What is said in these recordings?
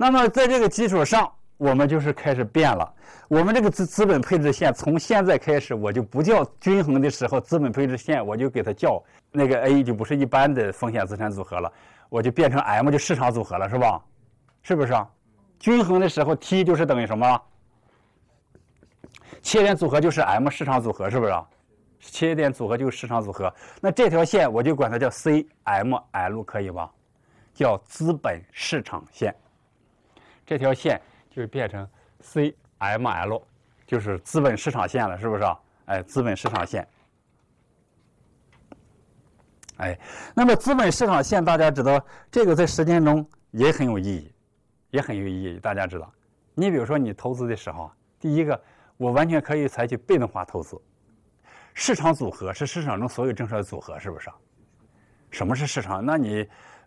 那么，在这个基础上，我们就是开始变了。我们这个资资本配置线从现在开始，我就不叫均衡的时候资本配置线，我就给它叫那个 A 就不是一般的风险资产组合了，我就变成 M 就市场组合了，是吧？是不是？均衡的时候 T 就是等于什么？切点组合就是 M 市场组合，是不是啊？切点组合就是市场组合。那这条线我就管它叫 CML，可以吧？叫资本市场线。这条线就变成 CML，就是资本市场线了，是不是？哎，资本市场线。哎，那么资本市场线大家知道，这个在实践中也很有意义，也很有意义。大家知道，你比如说你投资的时候，第一个。我完全可以采取被动化投资，市场组合是市场中所有政策的组合，是不是？什么是市场？那你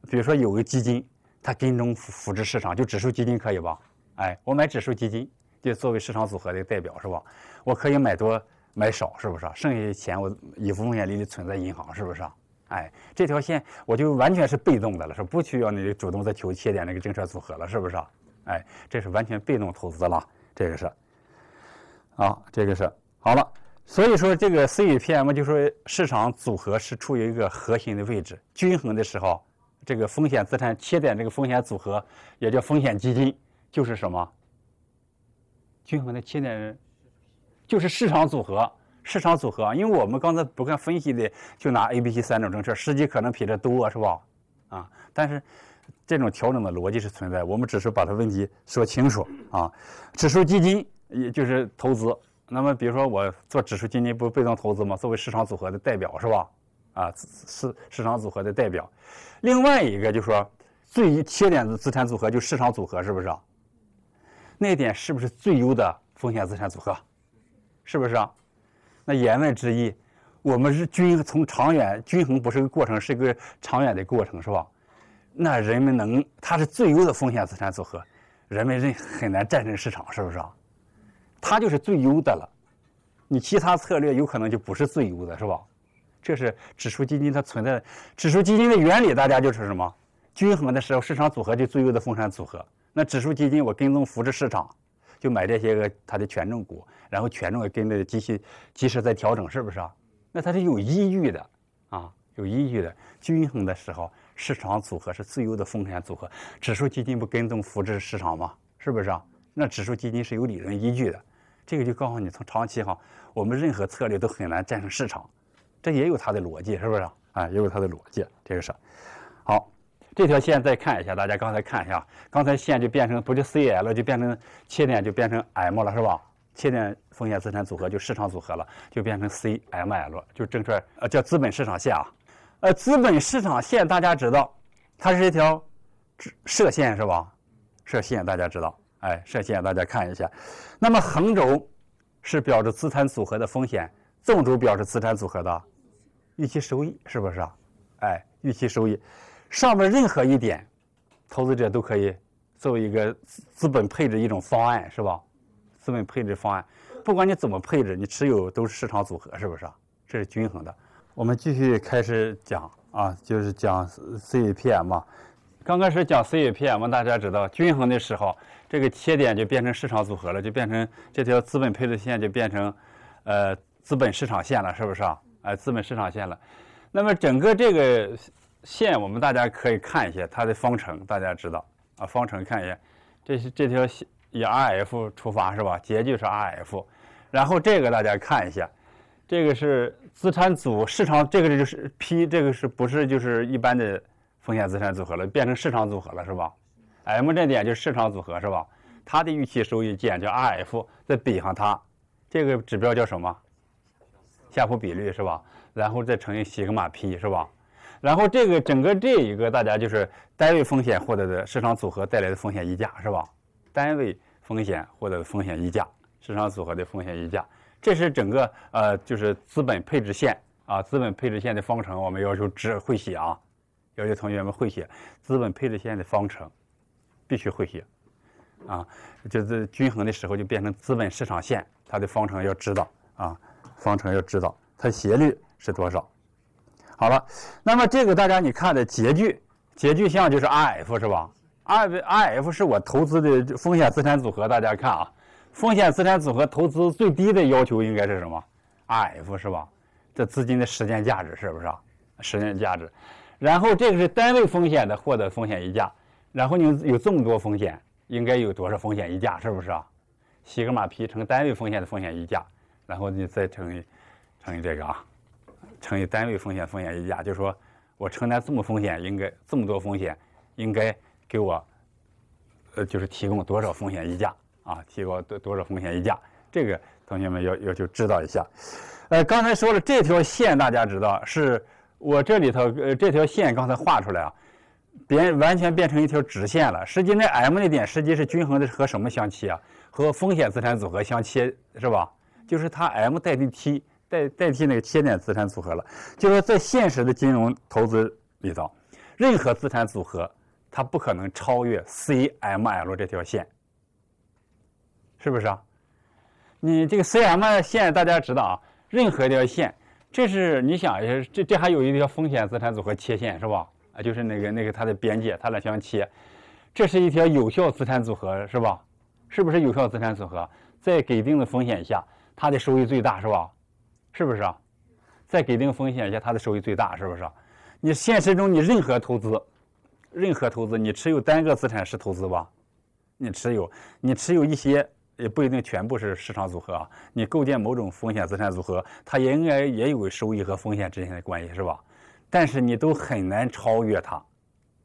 比如说有个基金，它跟踪扶持市场，就指数基金可以吧？哎，我买指数基金，就作为市场组合的代表是吧？我可以买多买少，是不是？剩下的钱我以风险利率存在银行，是不是？哎，这条线我就完全是被动的了，是不需要你主动再求切点那个政策组合了，是不是？哎，这是完全被动投资了，这个是。好，这个是好了，所以说这个 c 与 p m 就说市场组合是处于一个核心的位置，均衡的时候，这个风险资产切点这个风险组合也叫风险基金就是什么，均衡的切点，就是市场组合。市场组合，因为我们刚才不看分析的，就拿 ABC 三种证券，实际可能比这多是吧？啊，但是这种调整的逻辑是存在，我们只是把它问题说清楚啊。指数基金。也就是投资，那么比如说我做指数基金，不是被动投资吗？作为市场组合的代表是吧？啊，市市场组合的代表。另外一个就说最缺点的资产组合就是市场组合，是不是？那一点是不是最优的风险资产组合？是不是啊？那言外之意，我们是均从长远均衡不是个过程，是一个长远的过程是吧？那人们能，它是最优的风险资产组合，人们认很难战胜市场，是不是啊？它就是最优的了，你其他策略有可能就不是最优的，是吧？这是指数基金它存在的。指数基金的原理大家就是什么？均衡的时候市场组合就最优的风险组合。那指数基金我跟踪扶持市场，就买这些个它的权重股，然后权重也跟着机器及时在调整，是不是？啊？那它是有依据的啊，有依据的。均衡的时候市场组合是最优的风险组合。指数基金不跟踪扶持市场吗？是不是？啊？那指数基金是有理论依据的。这个就告诉你，从长期哈，我们任何策略都很难战胜市场，这也有它的逻辑，是不是啊？也有它的逻辑，这个是好。这条线再看一下，大家刚才看一下，刚才线就变成，不是 C L 就变成切点，就变成 M 了，是吧？切点风险资产组合就市场组合了，就变成 C M L，就正确，呃，叫资本市场线啊。呃，资本市场线大家知道，它是一条射线，是吧？射线大家知道。哎，射线大家看一下，那么横轴是表示资产组合的风险，纵轴表示资产组合的预期收益，是不是啊？哎，预期收益上面任何一点，投资者都可以作为一个资资本配置一种方案，是吧？资本配置方案，不管你怎么配置，你持有都是市场组合，是不是？这是均衡的。我们继续开始讲啊，就是讲 CAPM。刚开始讲 CVP，我们大家知道均衡的时候，这个切点就变成市场组合了，就变成这条资本配置线就变成，呃，资本市场线了，是不是啊？哎，资本市场线了。那么整个这个线，我们大家可以看一下它的方程，大家知道啊？方程看一下，这是这条线以 RF 出发是吧？截距是 RF，然后这个大家看一下，这个是资产组市场，这个就是 P，这个是不是就是一般的？风险资产组合了，变成市场组合了，是吧？M 这点就是市场组合是吧？它的预期收益减去 Rf 再比上它，这个指标叫什么？下浮比率是吧？然后再乘以西格玛 P 是吧？然后这个整个这一个大家就是单位风险获得的市场组合带来的风险溢价是吧？单位风险获得的风险溢价，市场组合的风险溢价，这是整个呃就是资本配置线啊，资本配置线的方程我们要求只会写啊。要求同学们会写资本配置线的方程，必须会写啊！就是均衡的时候就变成资本市场线，它的方程要知道啊，方程要知道，它斜率是多少。好了，那么这个大家你看的截距，截距项就是 Rf 是吧？Rf 是我投资的风险资产组合，大家看啊，风险资产组合投资最低的要求应该是什么？Rf 是吧？这资金的时间价值是不是啊？时间价值。然后这个是单位风险的获得风险溢价，然后你有这么多风险，应该有多少风险溢价，是不是啊？西格玛 P 乘单位风险的风险溢价，然后你再乘以乘以这个啊，乘以单位风险风险溢价，就是说我承担这么风险，应该这么多风险，应该给我呃就是提供多少风险溢价啊？提供多多少风险溢价？这个同学们要要求知道一下。呃，刚才说了这条线，大家知道是。我这里头，呃，这条线刚才画出来啊，变完全变成一条直线了。实际那 M 那点，实际是均衡的和什么相切啊？和风险资产组合相切，是吧？就是它 M 代替 T 代代替那个切点资产组合了。就是在现实的金融投资里头，任何资产组合它不可能超越 CML 这条线，是不是啊？你这个 CML 线大家知道啊，任何一条线。这是你想一下，这这还有一条风险资产组合切线是吧？啊，就是那个那个它的边界，它俩相切。这是一条有效资产组合是吧？是不是有效资产组合？在给定的风险下，它的收益最大是吧？是不是啊？在给定风险下，它的收益最大是不是？你现实中你任何投资，任何投资你持有单个资产是投资吧？你持有你持有一些。也不一定全部是市场组合啊！你构建某种风险资产组合，它也应该也有收益和风险之间的关系，是吧？但是你都很难超越它，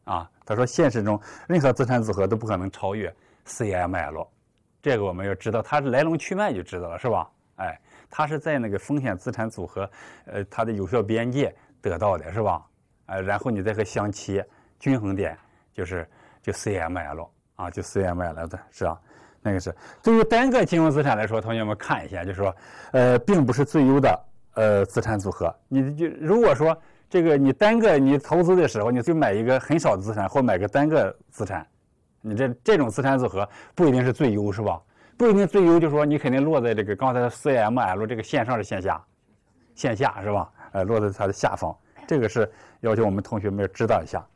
啊！他说，现实中任何资产组合都不可能超越 CML，这个我们要知道它的来龙去脉就知道了，是吧？哎，它是在那个风险资产组合呃它的有效边界得到的，是吧？呃，然后你再和相切均衡点，就是就 CML 啊，就 CML 的是吧？那个是对于单个金融资产来说，同学们看一下，就是说，呃，并不是最优的呃资产组合。你就如果说这个你单个你投资的时候，你就买一个很少的资产，或买个单个资产，你这这种资产组合不一定是最优，是吧？不一定最优，就说你肯定落在这个刚才 CML 这个线上的线下，线下是吧？呃，落在它的下方，这个是要求我们同学们知道一下。